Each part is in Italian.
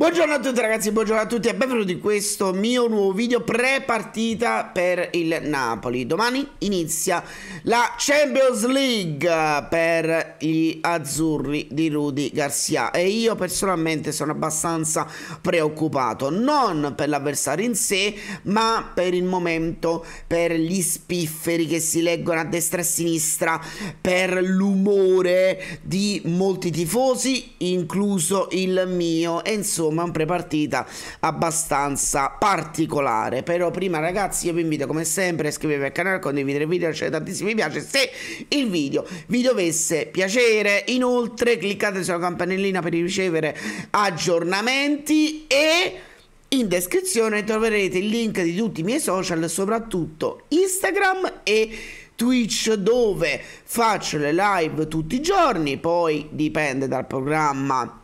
Buongiorno a tutti ragazzi, buongiorno a tutti e benvenuti in questo mio nuovo video pre-partita per il Napoli. Domani inizia la Champions League per gli azzurri di Rudy Garcia e io personalmente sono abbastanza preoccupato, non per l'avversario in sé, ma per il momento, per gli spifferi che si leggono a destra e a sinistra, per l'umore di molti tifosi, incluso il mio e insomma insomma un prepartita abbastanza particolare però prima ragazzi io vi invito come sempre a iscrivervi al canale condividere il video c'è tantissimi mi piace se il video vi dovesse piacere inoltre cliccate sulla campanellina per ricevere aggiornamenti e in descrizione troverete il link di tutti i miei social, soprattutto Instagram e Twitch dove faccio le live tutti i giorni, poi dipende dal programma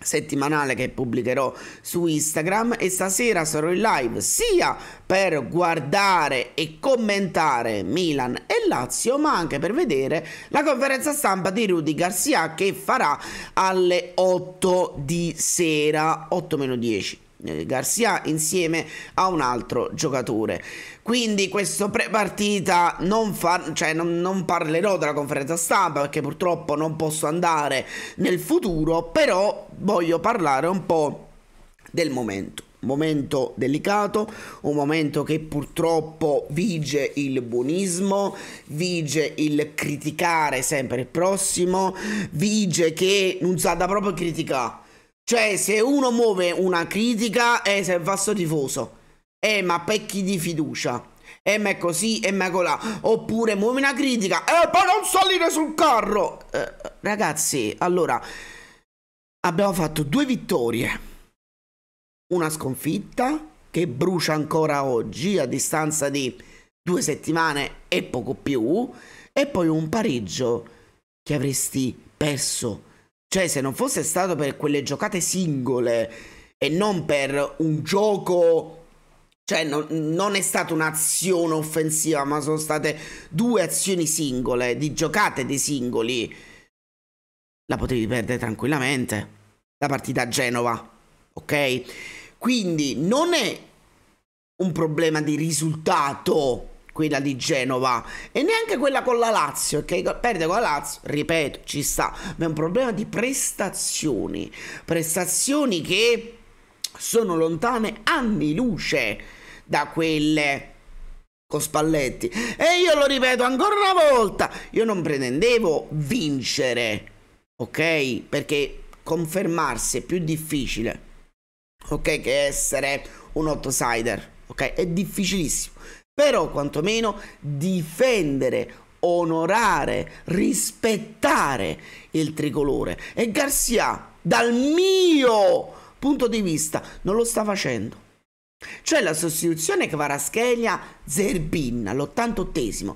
settimanale che pubblicherò su Instagram e stasera sarò in live sia per guardare e commentare Milan e Lazio ma anche per vedere la conferenza stampa di Rudy Garcia che farà alle 8 di sera 8 meno 10 eh, Garcia insieme a un altro giocatore. Quindi questo pre-partita non, fa, cioè non, non, parlerò della conferenza stampa perché purtroppo non posso andare nel futuro, però voglio parlare un po' del momento. Momento delicato, un momento che purtroppo vige il buonismo, vige il criticare sempre il prossimo, vige che non sa da proprio criticare cioè, se uno muove una critica, è eh, se un vasto tifoso. Eh, ma pecchi di fiducia. Eh, ma è così, eh, ma è colà. Oppure muovi una critica, eh, ma non salire sul carro. Eh, ragazzi, allora, abbiamo fatto due vittorie. Una sconfitta che brucia ancora oggi, a distanza di due settimane e poco più. E poi un pareggio che avresti perso cioè, se non fosse stato per quelle giocate singole e non per un gioco... Cioè, non, non è stata un'azione offensiva, ma sono state due azioni singole, di giocate dei singoli. La potevi perdere tranquillamente. La partita a Genova. Ok? Quindi non è un problema di risultato quella di Genova e neanche quella con la Lazio, ok? perde con la Lazio, ripeto, ci sta, ma è un problema di prestazioni, prestazioni che sono lontane anni luce da quelle con Spalletti. E io lo ripeto ancora una volta, io non pretendevo vincere, ok? Perché confermarsi è più difficile, ok? Che essere un outsider, ok? È difficilissimo però quantomeno difendere onorare, rispettare il tricolore. E Garcia, dal mio punto di vista, non lo sta facendo. Cioè la sostituzione Kvaraschelia-Zerbin all88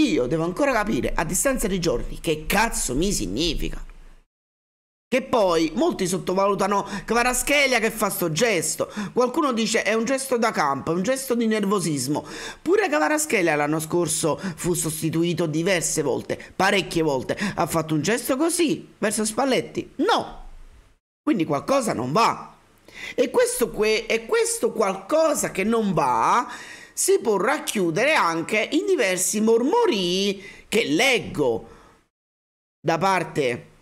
Io devo ancora capire, a distanza di giorni, che cazzo mi significa. Che poi molti sottovalutano Kvaraschelia che fa sto gesto. Qualcuno dice è un gesto da campo, un gesto di nervosismo. Pure Kvaraschelia l'anno scorso fu sostituito diverse volte, parecchie volte. Ha fatto un gesto così verso Spalletti? No. Quindi qualcosa non va. E questo, que e questo qualcosa che non va si può racchiudere anche in diversi mormorii che leggo da parte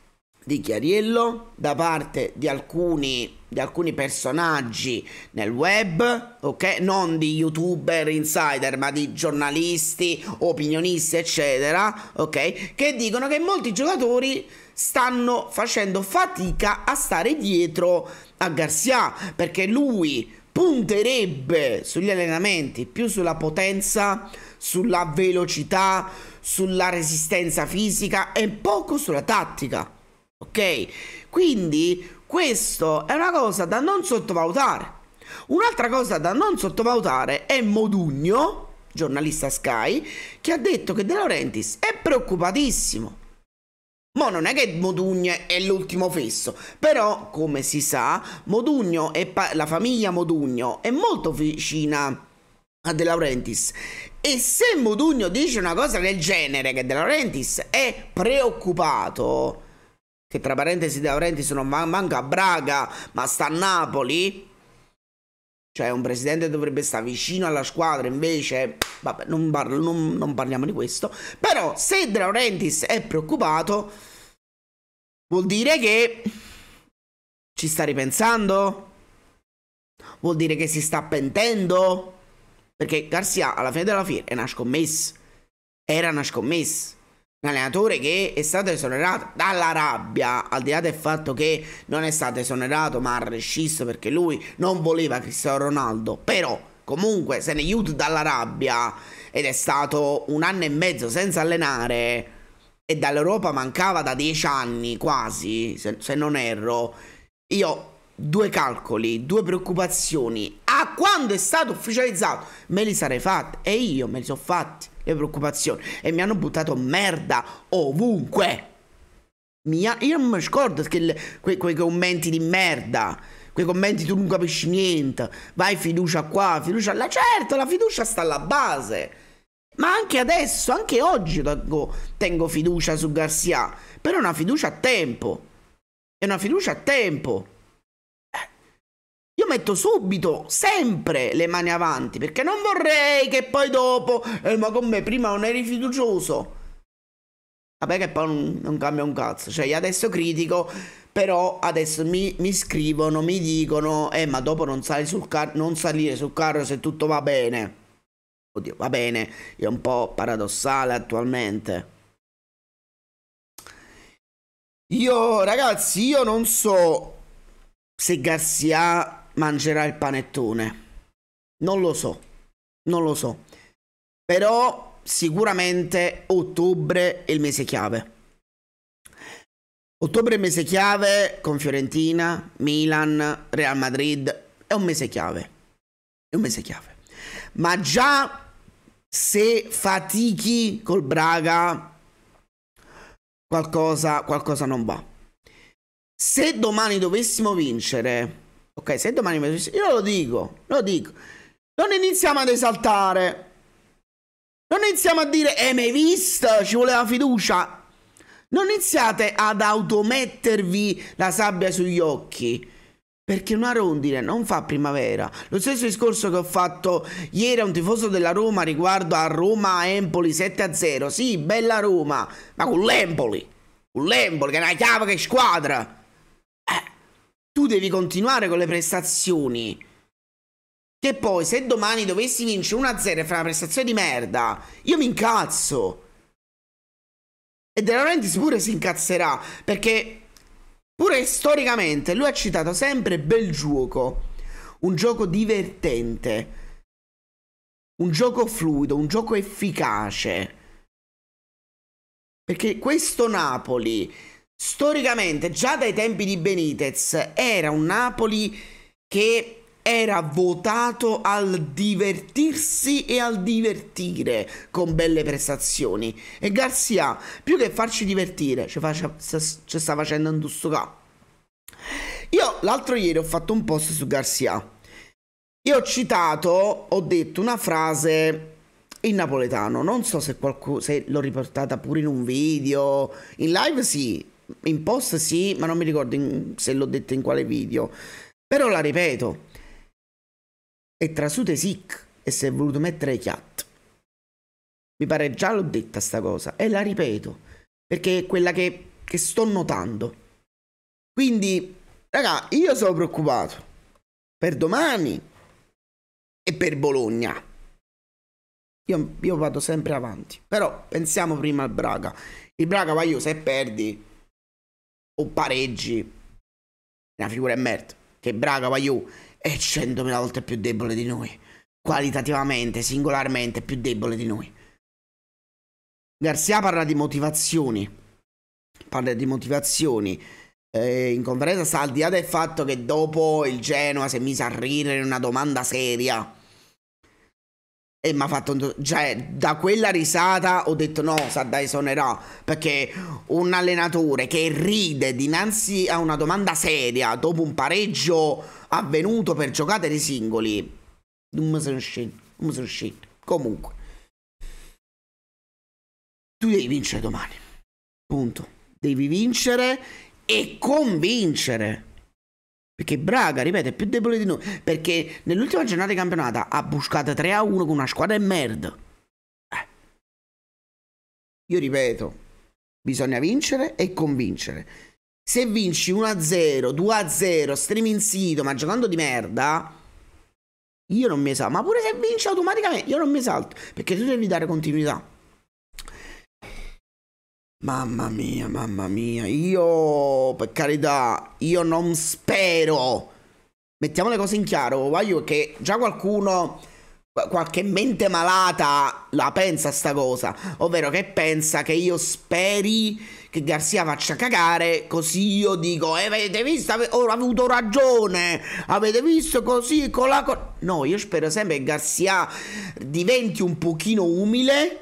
di Chiariello da parte di alcuni, di alcuni personaggi nel web, ok? Non di youtuber insider, ma di giornalisti, opinionisti, eccetera, ok? Che dicono che molti giocatori stanno facendo fatica a stare dietro a Garcia perché lui punterebbe sugli allenamenti più sulla potenza, sulla velocità, sulla resistenza fisica e poco sulla tattica. Ok? Quindi questo è una cosa da non sottovalutare. Un'altra cosa da non sottovalutare è Modugno, giornalista Sky, che ha detto che De Laurentiis è preoccupatissimo. Ma non è che Modugno è l'ultimo fesso, però, come si sa, Modugno e la famiglia Modugno è molto vicina a De Laurentiis. E se Modugno dice una cosa del genere, che De Laurentiis è preoccupato, che tra parentesi De Laurenti non man- manca a Braga, ma sta a Napoli. Cioè, un presidente dovrebbe stare vicino alla squadra, invece, vabbè, non, parlo, non, non parliamo di questo. Però, se De Laurentiis è preoccupato, vuol dire che ci sta ripensando? Vuol dire che si sta pentendo? Perché Garcia, alla fine della fiera, è una scommessa. Era una scommessa. Un allenatore che è stato esonerato dalla rabbia, al di là del fatto che non è stato esonerato ma ha rescisso perché lui non voleva Cristiano Ronaldo, però comunque se ne aiuta dalla rabbia ed è stato un anno e mezzo senza allenare e dall'Europa mancava da dieci anni quasi, se, se non erro. Io due calcoli, due preoccupazioni quando è stato ufficializzato me li sarei fatti e io me li sono fatti le preoccupazioni e mi hanno buttato merda ovunque. Mia, io non mi scordo quei, quei commenti di merda quei commenti tu non capisci niente, vai fiducia qua, fiducia là, certo la fiducia sta alla base, ma anche adesso, anche oggi tengo, tengo fiducia su Garcia, però è una fiducia a tempo, è una fiducia a tempo io metto subito, sempre le mani avanti, perché non vorrei che poi dopo, eh, ma con me prima non eri fiducioso. Vabbè che poi non, non cambia un cazzo, cioè io adesso critico, però adesso mi, mi scrivono, mi dicono, eh ma dopo non, sali sul car- non salire sul carro se tutto va bene. Oddio, va bene, è un po' paradossale attualmente. Io, ragazzi, io non so se Garcia mangerà il panettone. Non lo so, non lo so. Però sicuramente ottobre è il mese chiave. Ottobre è il mese chiave con Fiorentina, Milan, Real Madrid. È un mese chiave. È un mese chiave. Ma già se fatichi col Braga, qualcosa, qualcosa non va. Se domani dovessimo vincere Ok, se domani mi suicida, io lo dico, lo dico. Non iniziamo ad esaltare. Non iniziamo a dire, eh, mai visto, ci voleva fiducia. Non iniziate ad automettervi la sabbia sugli occhi. Perché una rondine non fa primavera. Lo stesso discorso che ho fatto ieri a un tifoso della Roma riguardo a Roma-Empoli 7-0. Sì, bella Roma, ma con l'Empoli. Con l'Empoli, che è una chiave che squadra tu devi continuare con le prestazioni. Che poi, se domani dovessi vincere 1-0 e fare una prestazione di merda, io mi incazzo. E De Laurentiis pure si incazzerà, perché pure storicamente lui ha citato sempre bel gioco. Un gioco divertente. Un gioco fluido, un gioco efficace. Perché questo Napoli storicamente, già dai tempi di Benitez, era un Napoli che era votato al divertirsi e al divertire con belle prestazioni. E Garzia, più che farci divertire, ci, faccia, ci sta facendo qua. Io l'altro ieri ho fatto un post su Garzia. Io ho citato, ho detto una frase in napoletano. Non so se, qualcuno, se l'ho riportata pure in un video. In live sì, in post sì, ma non mi ricordo in, se l'ho detto in quale video. Però la ripeto. È trasute sic e si è voluto mettere chiat. Mi pare già l'ho detta sta cosa e la ripeto perché è quella che, che sto notando. Quindi, raga, io sono preoccupato per domani e per Bologna. Io, io vado sempre avanti, però pensiamo prima al Braga. Il Braga vai io se perdi o pareggi, una figura è merda. Che Braga, Paiu è 100.000 volte più debole di noi. Qualitativamente, singolarmente, più debole di noi. Garcia parla di motivazioni. Parla di motivazioni. Eh, in conferenza sta al di là del fatto che dopo il Genoa si è mise a ridere in una domanda seria e mi ha fatto. Cioè, da quella risata ho detto no, sa da esonerà. Perché un allenatore che ride dinanzi a una domanda seria dopo un pareggio avvenuto per giocate di singoli. Non mi sono uscito. Non mi sono uscito. Comunque. Tu devi vincere domani. Punto. Devi vincere e convincere. Perché Braga, ripeto, è più debole di noi. Perché nell'ultima giornata di campionato ha buscato 3-1 a con una squadra di merda. Eh. Io ripeto, bisogna vincere e convincere. Se vinci 1-0, a 2-0, a stream in sito, ma giocando di merda, io non mi esalto. Ma pure se vinci automaticamente, io non mi esalto. Perché tu devi dare continuità. Mamma mia, mamma mia, io per carità, io non spero. Mettiamo le cose in chiaro, voglio che già qualcuno, qualche mente malata la pensa sta cosa, ovvero che pensa che io speri che Garzia faccia cagare, così io dico, eh, avete visto, Ave ho oh, avuto ragione, avete visto così, con la... Co no, io spero sempre che Garzia diventi un pochino umile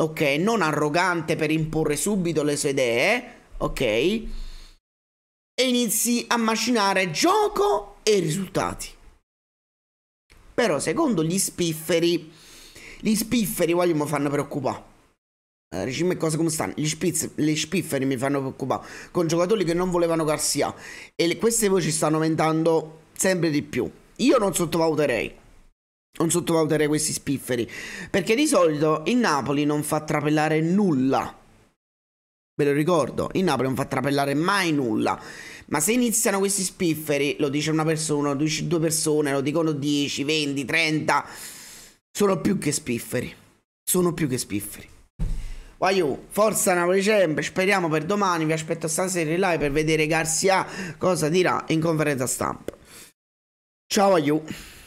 ok? Non arrogante per imporre subito le sue idee, ok? E inizi a macinare gioco e risultati. Però secondo gli spifferi, gli spifferi voglio mi fanno preoccupare. Eh, Regime e cose come stanno. Gli, spizz, gli spifferi mi fanno preoccupare. Con giocatori che non volevano Garcia. E le, queste voci stanno aumentando sempre di più. Io non sottovaluterei. Non sottovalutare questi spifferi. Perché di solito il Napoli non fa trapellare nulla. Ve lo ricordo, il Napoli non fa trapellare mai nulla. Ma se iniziano questi spifferi, lo dice una persona, lo dice due persone, lo dicono 10, 20, 30. Sono più che spifferi. Sono più che spifferi. Waiu, forza Napoli sempre, speriamo per domani, vi aspetto stasera in live per vedere Garcia cosa dirà in conferenza stampa. Ciao Waiu.